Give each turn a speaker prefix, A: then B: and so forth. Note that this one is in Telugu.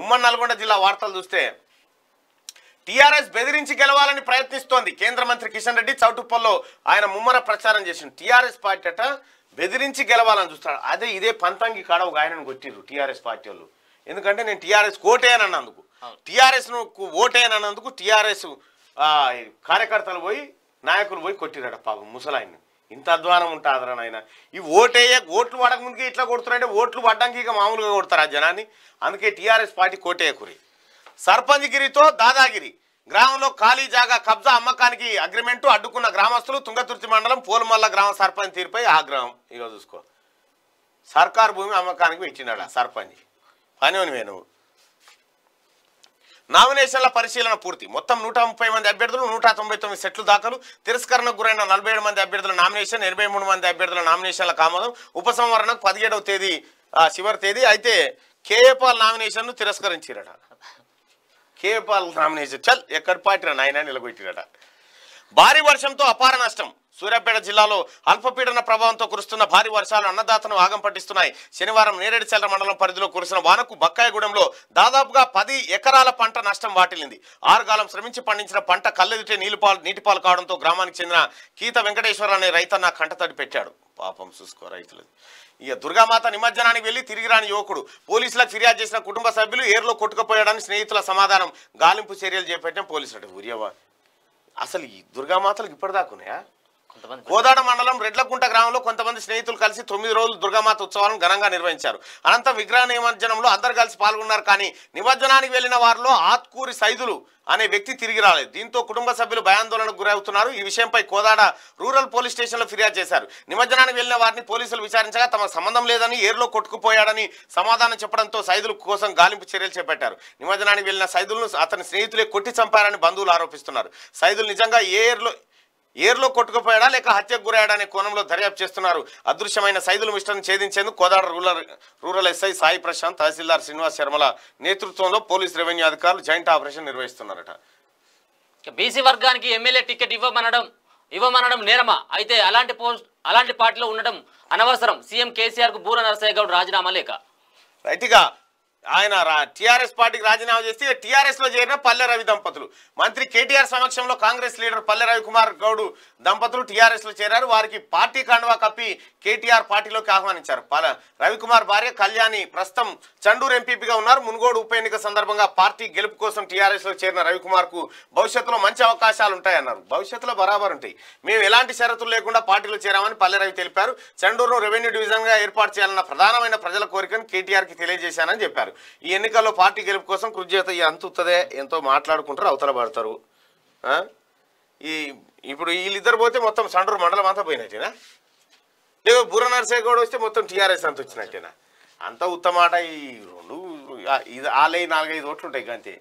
A: ఉమ్మడి నల్గొండ జిల్లా వార్తలు చూస్తే టీఆర్ఎస్ బెదిరించి గెలవాలని ప్రయత్నిస్తోంది కేంద్ర మంత్రి కిషన్ రెడ్డి చౌటుప్పల్లో ఆయన ముమ్మర ప్రచారం చేసింది టీఆర్ఎస్ పార్టీ అట బెదిరించి గెలవాలని చూస్తాడు అదే ఇదే పంతంగి కాడ ఒక ఆయనను కొట్టిరు టీఆర్ఎస్ పార్టీ వాళ్ళు ఎందుకంటే నేను టీఆర్ఎస్ ఓటే టీఆర్ఎస్ను అన్నందుకు టీఆర్ఎస్ కార్యకర్తలు పోయి నాయకులు పోయి కొట్టిరాడ పాపం ముసలాయిని ఇంత అధ్వానం ఉంటుందిరా నాయన ఈ ఓటేయే ఓట్లు పడక ముందుకే ఇట్లా కొడుతున్నారంటే ఓట్లు పడ్డానికి ఇక మామూలుగా కొడతారు ఆ జనాన్ని అందుకే టీఆర్ఎస్ పార్టీ కోటేయకురి సర్పంచ్గిరితో దాదాగిరి గ్రామంలో ఖాళీ జాగా కబ్జా అమ్మకానికి అగ్రిమెంటు అడ్డుకున్న గ్రామస్తులు తుంగతుర్తి మండలం పోలుమల్ల గ్రామ సర్పంచ్ తీరుపై ఆగ్రహం ఈరోజు చూసుకో సర్కారు భూమి అమ్మకానికి ఇచ్చినాడా సర్పంచ్ పని నువ్వే నువ్వు నామినేషన్ల పరిశీలన పూర్తి మొత్తం నూట మంది అభ్యర్థులు నూట సెట్లు దాఖలు తిరస్కరణకు గురైన నలభై మంది అభ్యర్థుల నామినేషన్ ఎనభై మంది అభ్యర్థుల నామినేషన్ల కామదం ఉపసంహరణకు పదిహేడవ తేదీ చివరి తేదీ అయితే కేఏపాల్ నామినేషన్ను తిరస్కరించారట కేఏపాల్ నామినేషన్ చల్ ఎక్కడ పాటిన నాయన నిలబెట్టిరట భారీ వర్షంతో అపార నష్టం సూర్యాపేట జిల్లాలో అల్పపీడన ప్రభావంతో కురుస్తున్న భారీ వర్షాలు అన్నదాతను ఆగం పట్టిస్తున్నాయి శనివారం నేరేడుచల్ల మండలం పరిధిలో కురిసిన వానకు బక్కాయగూడెంలో దాదాపుగా పది ఎకరాల పంట నష్టం వాటిల్లింది ఆరుగాలం శ్రమించి పండించిన పంట కళ్ళెదుటే నీటిపాలు నీటిపాలు కావడంతో గ్రామానికి చెందిన కీత వెంకటేశ్వర అనే రైతన్న కంటతడి పెట్టాడు పాపం చూసుకో రైతులు ఇక దుర్గామాత నిమజ్జనానికి వెళ్ళి తిరిగి రాని యువకుడు పోలీసులకు ఫిర్యాదు చేసిన కుటుంబ సభ్యులు ఏర్లో కొట్టుకుపోయాడని స్నేహితుల సమాధానం గాలింపు చర్యలు చేపట్టిన పోలీసులు అంటే అసలు ఈ దుర్గామాతలకు ఇప్పటిదాకున్నాయా కోదాడ మండలం రెడ్లకుంట గ్రామంలో కొంతమంది స్నేహితులు కలిసి తొమ్మిది రోజులు దుర్గామాత ఉత్సవాలను ఘనంగా నిర్వహించారు అనంతరం విగ్రహ నిమజ్జనంలో అందరు కలిసి పాల్గొన్నారు కానీ నిమజ్జనానికి వెళ్లిన వారిలో ఆత్కూరి సైదులు అనే వ్యక్తి తిరిగి రాలేదు దీంతో కుటుంబ సభ్యులు భయాందోళనకు గురవుతున్నారు ఈ విషయంపై కోదాడ రూరల్ పోలీస్ స్టేషన్లో ఫిర్యాదు చేశారు నిమజ్జనానికి వెళ్లిన వారిని పోలీసులు విచారించగా తమ సంబంధం లేదని ఏరులో కొట్టుకుపోయాడని సమాధానం చెప్పడంతో సైదుల కోసం గాలింపు చర్యలు చేపట్టారు నిమజ్జనానికి వెళ్లిన సైదులను అతని స్నేహితులే కొట్టి చంపారని బంధువులు ఆరోపిస్తున్నారు సైదులు నిజంగా ఏ ఏరులో ఏర్లో కొట్టుకుపోయాడా లేక హత్యకు గురయ్యాడా అనే కోణంలో దర్యాప్తు చేస్తున్నారు అదృశ్యమైన సైదుల మిస్టర్ను ఛేదించేందుకు Kodad rural rural SI Sai Prashanth తహసీల్దార్ శ్రీనివాస్ శర్మల నేతృత్వంలో పోలీస్ రెవెన్యూ అధికారులు జాయింట్ ఆపరేషన్ నిర్వహిస్తున్నారట బీసీ వర్గానికి ఎమ్మెల్యే టికెట్ ఇవ్వమనడం ఇవ్వమనడం నేరమా అయితే అలాంటి పోస్ట్ అలాంటి పార్టీలో ఉండడం అనవసరం సీఎం కేసీఆర్ కు బూర నరసయ్య గౌడ్ రాజీనామా లేక రైట్గా ఆయన టీఆర్ఎస్ పార్టీకి రాజీనామా చేస్తే టీఆర్ఎస్లో చేరిన పల్లె రవి దంపతులు మంత్రి కేటీఆర్ సమక్షంలో కాంగ్రెస్ లీడర్ పల్లె రవికుమార్ గౌడ్ దంపతులు టీఆర్ఎస్లో చేరారు వారికి పార్టీ కండువా కప్పి కేటీఆర్ పార్టీలోకి ఆహ్వానించారు పల రవికుమార్ భార్య కళ్యాణి ప్రస్తుతం చండూరు ఎంపీపీగా ఉన్నారు మునుగోడు ఉప ఎన్నిక సందర్భంగా పార్టీ గెలుపు కోసం టీఆర్ఎస్లో చేరిన రవికుమార్కు భవిష్యత్తులో మంచి అవకాశాలు ఉంటాయన్నారు భవిష్యత్తులో బరాబర్ ఉంటాయి మేము ఎలాంటి షరతులు లేకుండా పార్టీలో చేరామని పల్లె రవి తెలిపారు చండూరును రెవెన్యూ డివిజన్గా ఏర్పాటు చేయాలన్న ప్రధానమైన ప్రజల కోరికను కేటీఆర్కి తెలియజేశానని చెప్పారు ఈ ఎన్నికల్లో పార్టీ గెలుపు కోసం కృషి చేత ఈ ఎంతో మాట్లాడుకుంటారు అవతల పడతారు ఈ ఇప్పుడు వీళ్ళిద్దరు పోతే మొత్తం సండ్రూరు మండలం అంతా పోయినట్టేనా లేదా బుర్ర గౌడ వస్తే మొత్తం టీఆర్ఎస్ అంత వచ్చినట్టేనా అంత ఉత్తమాట ఈ రెండు వాళ్ళవి నాలుగైదు ఓట్లు ఉంటాయి అంతే